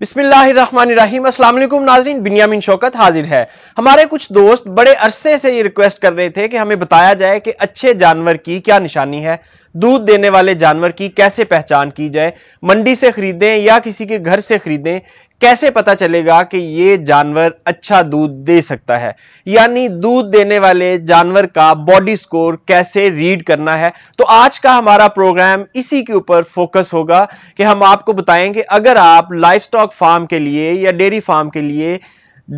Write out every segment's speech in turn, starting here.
बिस्मिल्लाम नाजरीन नाजीन बिनियामिन शौकत हाजिर है हमारे कुछ दोस्त बड़े अरसे से ये रिक्वेस्ट कर रहे थे कि हमें बताया जाए कि अच्छे जानवर की क्या निशानी है दूध देने वाले जानवर की कैसे पहचान की जाए मंडी से खरीदें या किसी के घर से खरीदें कैसे पता चलेगा कि ये जानवर अच्छा दूध दे सकता है यानी दूध देने वाले जानवर का बॉडी स्कोर कैसे रीड करना है तो आज का हमारा प्रोग्राम इसी के ऊपर फोकस होगा कि हम आपको बताएंगे अगर आप लाइफ स्टॉक फार्म के लिए या डेयरी फार्म के लिए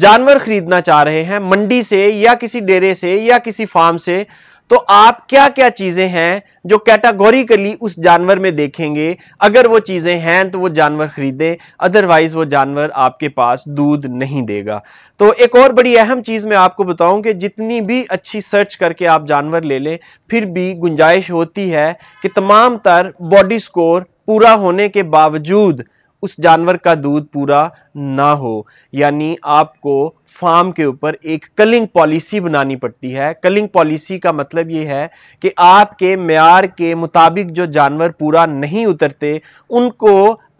जानवर खरीदना चाह रहे हैं मंडी से या किसी डेरे से या किसी फार्म से तो आप क्या क्या चीजें हैं जो कैटागोरिकली उस जानवर में देखेंगे अगर वो चीजें हैं तो वो जानवर खरीदें अदरवाइज वो जानवर आपके पास दूध नहीं देगा तो एक और बड़ी अहम चीज मैं आपको बताऊं कि जितनी भी अच्छी सर्च करके आप जानवर ले लें फिर भी गुंजाइश होती है कि तमाम तर बॉडी स्कोर पूरा होने के बावजूद उस जानवर का दूध पूरा ना हो यानी आपको फार्म के ऊपर एक कलिंग पॉलिसी बनानी पड़ती है कलिंग पॉलिसी का मतलब ये है कि आपके मैार के मुताबिक जो जानवर पूरा नहीं उतरते उनको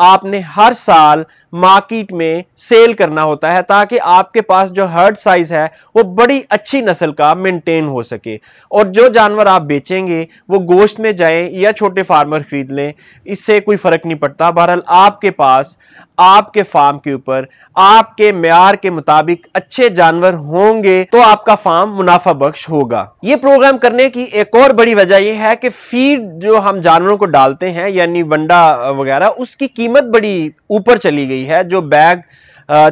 आपने हर साल मार्केट में सेल करना होता है ताकि आपके पास जो हर्ड साइज है वो बड़ी अच्छी नस्ल का मेंटेन हो सके और जो जानवर आप बेचेंगे वो गोश्त में जाए या छोटे फार्मर खरीद लें इससे कोई फर्क नहीं पड़ता बहरहाल आपके पास आपके फार्म के ऊपर आपके मैार के मुताबिक अच्छे जानवर होंगे तो आपका फार्म मुनाफा बख्श होगा ये प्रोग्राम करने की एक और बड़ी वजह यह है कि फीड जो हम जानवरों को डालते हैं यानी वंडा वगैरह उसकी कीमत बड़ी ऊपर चली गई गई है जो बैग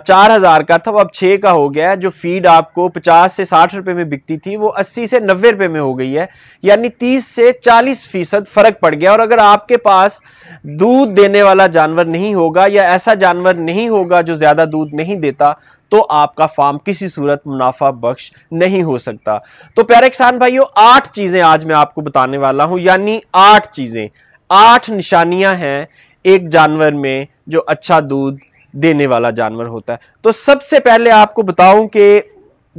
चार हजार का था वो अब छः का हो गया है जो फीड आपको पचास से साठ रुपए में बिकती थी वो अस्सी से नब्बे रुपए में हो गई है यानी तीस से चालीस फीसद फर्क पड़ गया और अगर आपके पास दूध देने वाला जानवर नहीं होगा या ऐसा जानवर नहीं होगा जो ज्यादा दूध नहीं देता तो आपका फार्म किसी सूरत मुनाफा बख्श नहीं हो सकता तो प्यारे किसान भाइयों आठ चीजें आज मैं आपको बताने वाला हूं यानी आठ चीजें आठ निशानियां हैं एक जानवर में जो अच्छा दूध देने वाला जानवर होता है तो सबसे पहले आपको बताऊं कि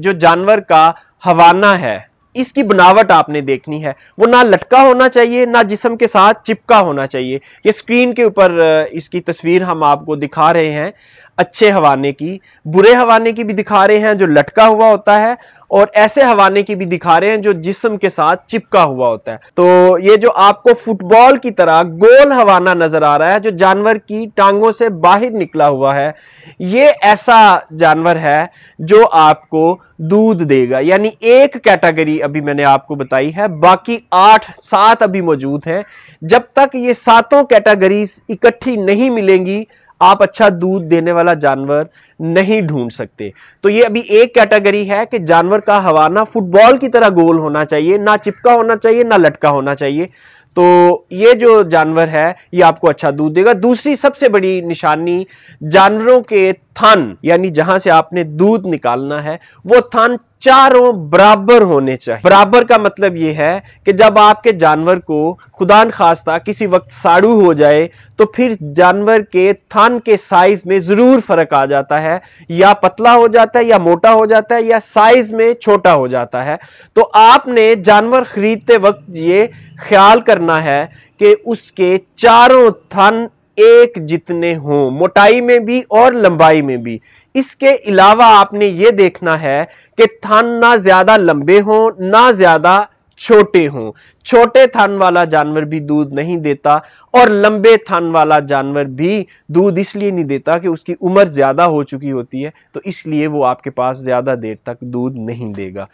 जो जानवर का हवाना है इसकी बनावट आपने देखनी है वो ना लटका होना चाहिए ना जिसम के साथ चिपका होना चाहिए ये स्क्रीन के ऊपर इसकी तस्वीर हम आपको दिखा रहे हैं अच्छे हवाने की बुरे हवाने की भी दिखा रहे हैं जो लटका हुआ होता है और ऐसे हवाने की भी दिखा रहे हैं जो जिस्म के साथ चिपका हुआ होता है तो ये जो आपको फुटबॉल की तरह गोल हवाना नजर आ रहा है जो जानवर की टांगों से बाहर निकला हुआ है ये ऐसा जानवर है जो आपको दूध देगा यानी एक कैटेगरी अभी मैंने आपको बताई है बाकी आठ सात अभी मौजूद हैं जब तक ये सातों कैटेगरीज इकट्ठी नहीं मिलेंगी आप अच्छा दूध देने वाला जानवर नहीं ढूंढ सकते तो ये अभी एक कैटेगरी है कि जानवर का हवाना फुटबॉल की तरह गोल होना चाहिए ना चिपका होना चाहिए ना लटका होना चाहिए तो ये जो जानवर है ये आपको अच्छा दूध देगा दूसरी सबसे बड़ी निशानी जानवरों के थन यानी जहां से आपने दूध निकालना है वो थन चारों बराबर होने चाहिए बराबर का मतलब यह है कि जब आपके जानवर को खुदा खास्ता किसी वक्त साड़ू हो जाए तो फिर जानवर के थन के साइज में जरूर फर्क आ जाता है या पतला हो जाता है या मोटा हो जाता है या साइज में छोटा हो जाता है तो आपने जानवर खरीदते वक्त ये ख्याल करना है कि उसके चारों थन एक जितने हों मोटाई में भी और लंबाई में भी इसके अलावा आपने ये देखना है कि थन ना ज्यादा लंबे हों ना ज्यादा छोटे हों छोटे थान वाला जानवर भी दूध नहीं देता और लंबे थान वाला जानवर भी दूध इसलिए नहीं देता कि उसकी उम्र ज्यादा हो चुकी होती है तो इसलिए वो आपके पास ज्यादा देर तक दूध नहीं देगा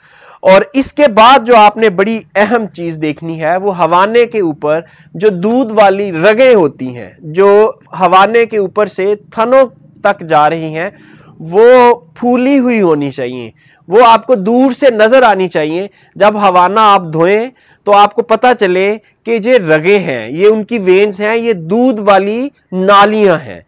और इसके बाद जो आपने बड़ी अहम चीज देखनी है वो हवाने के ऊपर जो दूध वाली रगे होती हैं जो हवाने के ऊपर से थनों तक जा रही हैं वो फूली हुई होनी चाहिए वो आपको दूर से नजर आनी चाहिए जब हवाना आप धोएं तो आपको पता चले कि ये रगे हैं ये उनकी वेन्स हैं ये दूध वाली नालियां हैं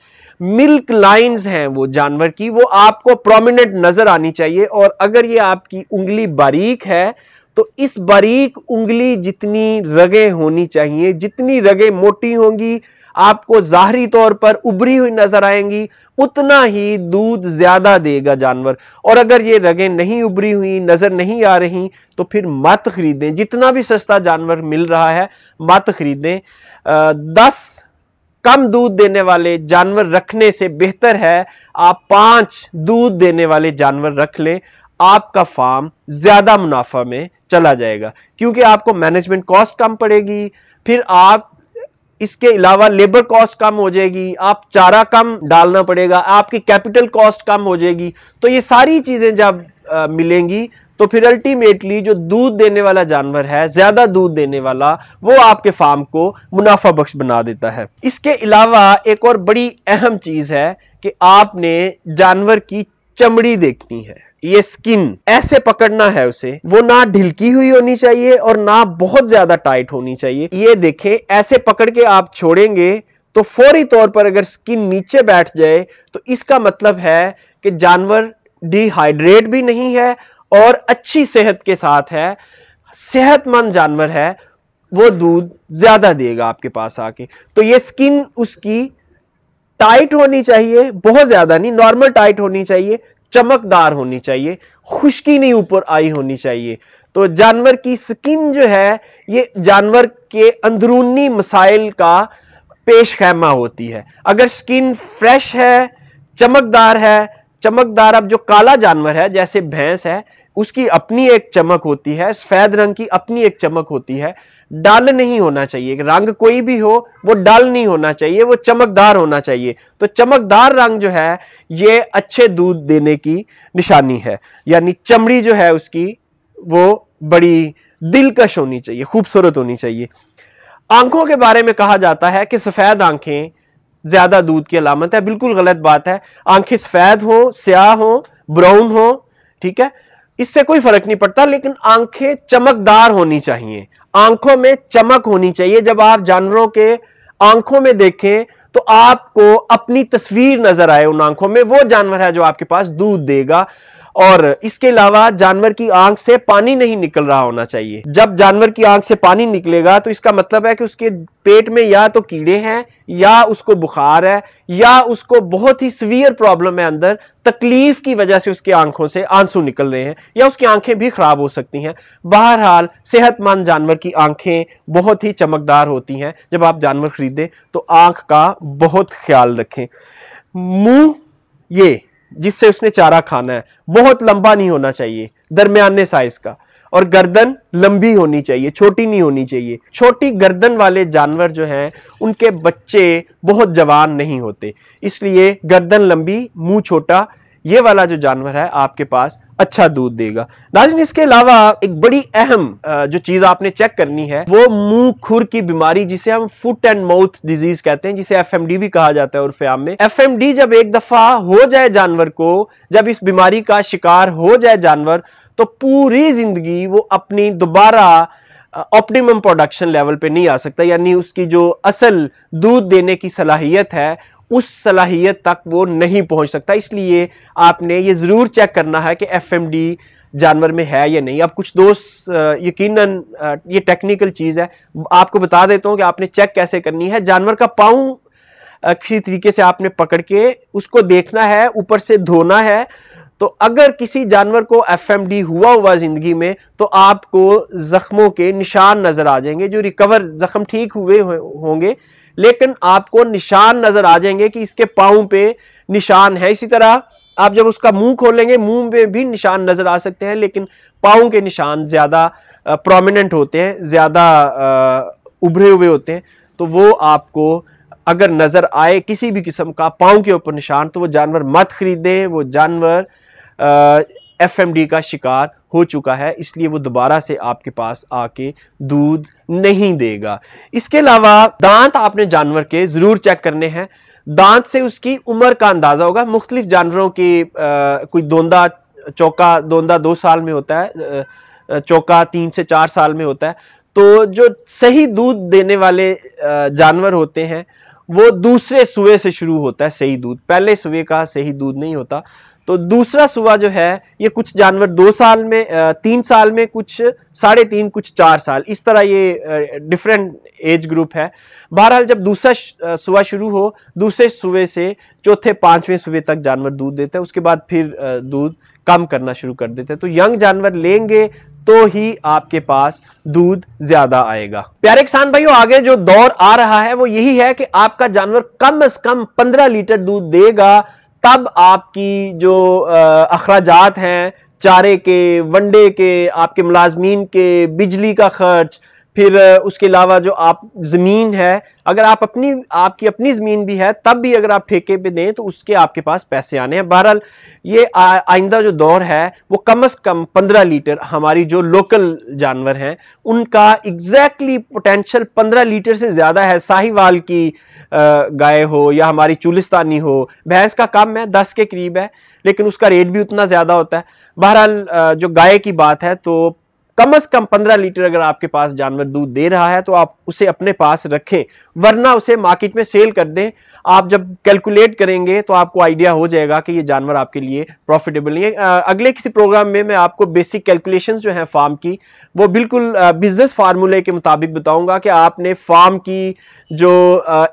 मिल्क लाइंस हैं वो जानवर की वो आपको प्रोमिनेंट नजर आनी चाहिए और अगर ये आपकी उंगली बारीक है तो इस बारीक उंगली जितनी रगे होनी चाहिए जितनी रगे मोटी होंगी आपको जाहरी तौर पर उभरी हुई नजर आएंगी उतना ही दूध ज्यादा देगा जानवर और अगर ये रगें नहीं उभरी हुई नजर नहीं आ रही तो फिर मत खरीदें जितना भी सस्ता जानवर मिल रहा है मत खरीदें दस कम दूध देने वाले जानवर रखने से बेहतर है आप पांच दूध देने वाले जानवर रख लें आपका फार्म ज्यादा मुनाफा में चला जाएगा क्योंकि आपको मैनेजमेंट कॉस्ट कम पड़ेगी फिर आप इसके अलावा लेबर कॉस्ट कम हो जाएगी आप चारा कम डालना पड़ेगा आपकी कैपिटल कॉस्ट कम हो जाएगी तो ये सारी चीजें जब आ, मिलेंगी तो फिर अल्टीमेटली जो दूध देने वाला जानवर है ज्यादा दूध देने वाला वो आपके फार्म को मुनाफा बख्श बना देता है इसके अलावा एक और बड़ी अहम चीज है कि आपने जानवर की चमड़ी देखनी है ये स्किन ऐसे पकड़ना है उसे वो ना ढिलकी हुई होनी चाहिए और ना बहुत ज्यादा टाइट होनी चाहिए ये देखें ऐसे पकड़ के आप छोड़ेंगे तो फौरी तौर पर अगर स्किन नीचे बैठ जाए तो इसका मतलब है कि जानवर डिहाइड्रेट भी नहीं है और अच्छी सेहत के साथ है सेहतमंद जानवर है वो दूध ज्यादा देगा आपके पास आके तो ये स्किन उसकी टाइट होनी चाहिए बहुत ज्यादा नहीं नॉर्मल टाइट होनी चाहिए चमकदार होनी चाहिए खुश्की नहीं ऊपर आई होनी चाहिए तो जानवर की स्किन जो है ये जानवर के अंदरूनी मसाइल का पेश खैमा होती है अगर स्किन फ्रेश है चमकदार है चमकदार अब जो काला जानवर है जैसे भैंस है उसकी अपनी एक चमक होती है सफेद रंग की अपनी एक चमक होती है डल नहीं होना चाहिए रंग कोई भी हो वो डल नहीं होना चाहिए वो चमकदार होना चाहिए तो चमकदार रंग जो है ये अच्छे दूध देने की निशानी है यानी चमड़ी जो है उसकी वो बड़ी दिलकश होनी चाहिए खूबसूरत होनी चाहिए आंखों के बारे में कहा जाता है कि सफेद आंखें ज्यादा दूध की अलामत है बिल्कुल गलत बात है आंखें सफेद हो स्याह हो ब्राउन हो ठीक है इससे कोई फर्क नहीं पड़ता लेकिन आंखें चमकदार होनी चाहिए आंखों में चमक होनी चाहिए जब आप जानवरों के आंखों में देखें तो आपको अपनी तस्वीर नजर आए उन आंखों में वो जानवर है जो आपके पास दूध देगा और इसके अलावा जानवर की आंख से पानी नहीं निकल रहा होना चाहिए जब जानवर की आंख से पानी निकलेगा तो इसका मतलब है कि उसके पेट में या तो कीड़े हैं या उसको बुखार है या उसको बहुत ही सीवियर प्रॉब्लम है अंदर तकलीफ की वजह से उसकी आंखों से आंसू निकल रहे हैं या उसकी आंखें भी खराब हो सकती हैं बहरहाल सेहतमंद जानवर की आंखें बहुत ही चमकदार होती हैं जब आप जानवर खरीदें तो आंख का बहुत ख्याल रखें मुंह ये जिससे उसने चारा खाना है बहुत लंबा नहीं होना चाहिए दरमियाने साइज का और गर्दन लंबी होनी चाहिए छोटी नहीं होनी चाहिए छोटी गर्दन वाले जानवर जो हैं उनके बच्चे बहुत जवान नहीं होते इसलिए गर्दन लंबी मुंह छोटा ये वाला जो जानवर है आपके पास अच्छा दूध देगा नाजिन इसके अलावा एक बड़ी अहम जो चीज आपने चेक करनी है वो मुंह खुर की बीमारी जिसे हम फुट एंड माउथ डिजीज कहते हैं जिसे डी भी कहा जाता है उर्फ आम में एफएमडी जब एक दफा हो जाए जानवर को जब इस बीमारी का शिकार हो जाए जानवर तो पूरी जिंदगी वो अपनी दोबारा ऑप्टिमम प्रोडक्शन लेवल पे नहीं आ सकता यानी उसकी जो असल दूध देने की सलाहियत है उस सलाहियत तक वो नहीं पहुंच सकता इसलिए आपने ये ज़रूर चेक करना है कि एफ जानवर में है या नहीं अब कुछ दोस्त यकीनन ये टेक्निकल चीज़ है आपको बता देता हूँ कि आपने चेक कैसे करनी है जानवर का पाँव किसी तरीके से आपने पकड़ के उसको देखना है ऊपर से धोना है तो अगर किसी जानवर को एफ हुआ हुआ ज़िंदगी में तो आपको ज़ख्मों के निशान नज़र आ जाएंगे जो रिकवर ज़ख्म ठीक हुए होंगे लेकिन आपको निशान नजर आ जाएंगे कि इसके पाओ पे निशान है इसी तरह आप जब उसका मुंह खोलेंगे मुंह में भी निशान नजर आ सकते हैं लेकिन पाओ के निशान ज्यादा प्रोमिनेंट होते हैं ज्यादा उभरे हुए होते हैं तो वो आपको अगर नजर आए किसी भी किस्म का पाओ के ऊपर निशान तो वो जानवर मत खरीदे वो जानवर एफ का शिकार हो चुका है इसलिए वो दोबारा से आपके पास आके दूध नहीं देगा इसके अलावा दांत आपने जानवर के जरूर चेक करने हैं दांत से उसकी उम्र का अंदाजा होगा मुख्तलिफ जानवरों की आ, कोई दोंदा चौका दोंदा दो साल में होता है चौका तीन से चार साल में होता है तो जो सही दूध देने वाले जानवर होते हैं वो दूसरे सुबह से शुरू होता है सही दूध पहले सुबह का सही दूध नहीं होता तो दूसरा सुबह जो है ये कुछ जानवर दो साल में तीन साल में कुछ साढ़े तीन कुछ चार साल इस तरह ये डिफरेंट एज ग्रुप है बहरहाल जब दूसरा सुबह शुरू हो दूसरे सुबह से चौथे पांचवें सुबह तक जानवर दूध देते हैं उसके बाद फिर दूध कम करना शुरू कर देते हैं तो यंग जानवर लेंगे तो ही आपके पास दूध ज्यादा आएगा प्यारे किसान भाइयों आगे जो दौर आ रहा है वो यही है कि आपका जानवर कम से कम 15 लीटर दूध देगा तब आपकी जो अखराज हैं चारे के वनडे के आपके मुलाजमीन के बिजली का खर्च फिर उसके अलावा जो आप ज़मीन है अगर आप अपनी आपकी अपनी ज़मीन भी है तब भी अगर आप ठेके पे दें तो उसके आपके पास पैसे आने हैं बहरहाल ये आइंदा जो दौर है वो कम अज़ कम पंद्रह लीटर हमारी जो लोकल जानवर हैं उनका एग्जैक्टली पोटेंशियल पंद्रह लीटर से ज़्यादा है साहिवाल की गाय हो या हमारी चुलिस्तानी हो भैंस का कम है दस के करीब है लेकिन उसका रेट भी उतना ज़्यादा होता है बहरहाल जो गाय की बात है तो कम से कम 15 लीटर अगर आपके पास जानवर दूध दे रहा है तो आप उसे अपने पास रखें वरना उसे मार्केट में सेल कर दें आप जब कैलकुलेट करेंगे तो आपको आइडिया हो जाएगा कि ये जानवर आपके लिए प्रॉफिटेबल नहीं है अगले किसी प्रोग्राम में मैं आपको बेसिक कैलकुलेशंस जो हैं फार्म की वो बिल्कुल बिजनेस फार्मूले के मुताबिक बताऊंगा कि आपने फार्म की जो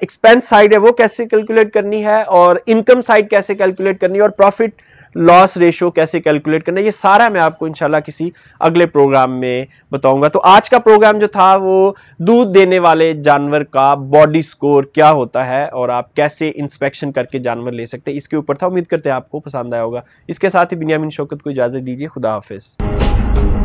एक्सपेंस साइड है वो कैसे कैलकुलेट करनी है और इनकम साइड कैसे कैलकुलेट करनी है और प्रॉफिट लॉस रेशियो कैसे कैलकुलेट करना ये सारा मैं आपको इंशाल्लाह किसी अगले प्रोग्राम में बताऊंगा तो आज का प्रोग्राम जो था वो दूध देने वाले जानवर का बॉडी स्कोर क्या होता है और आप कैसे इंस्पेक्शन करके जानवर ले सकते हैं इसके ऊपर था उम्मीद करते हैं आपको पसंद आया होगा इसके साथ ही बिनियामिन शौकत को इजाज़त दीजिए खुदा हाफिज़